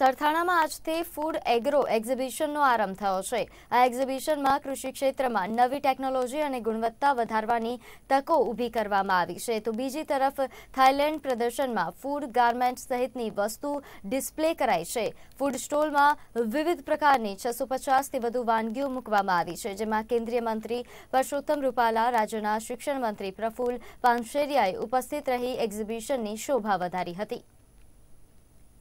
સરથાણામાં આજથી food agro એક્ઝિબિશનનો આરંભ થયો છે આ એક્ઝિબિશનમાં કૃષિ ક્ષેત્રમાં નવી ટેકનોલોજી અને ગુણવત્તા વધારવાની તકો ઊભી કરવામાં આવી છે તો બીજી તરફ થાઇલેન્ડ પ્રદર્શનમાં ફૂડ ગાર્મેન્ટ સહિતની વસ્તુ ડિસ્પ્લે કરાઈ છે ફૂડ સ્ટોલમાં વિવિધ પ્રકારની છસો પચાસથી વધુ વાનગીઓ મૂકવામાં આવી છે જેમાં કેન્દ્રીય મંત્રી પરસોત્તમ રૂપાલા રાજ્યના શિક્ષણ મંત્રી પ્રફુલ પાંશેરિયાએ ઉપસ્થિત રહી એક્ઝિબિશનની શોભા વધારી હતી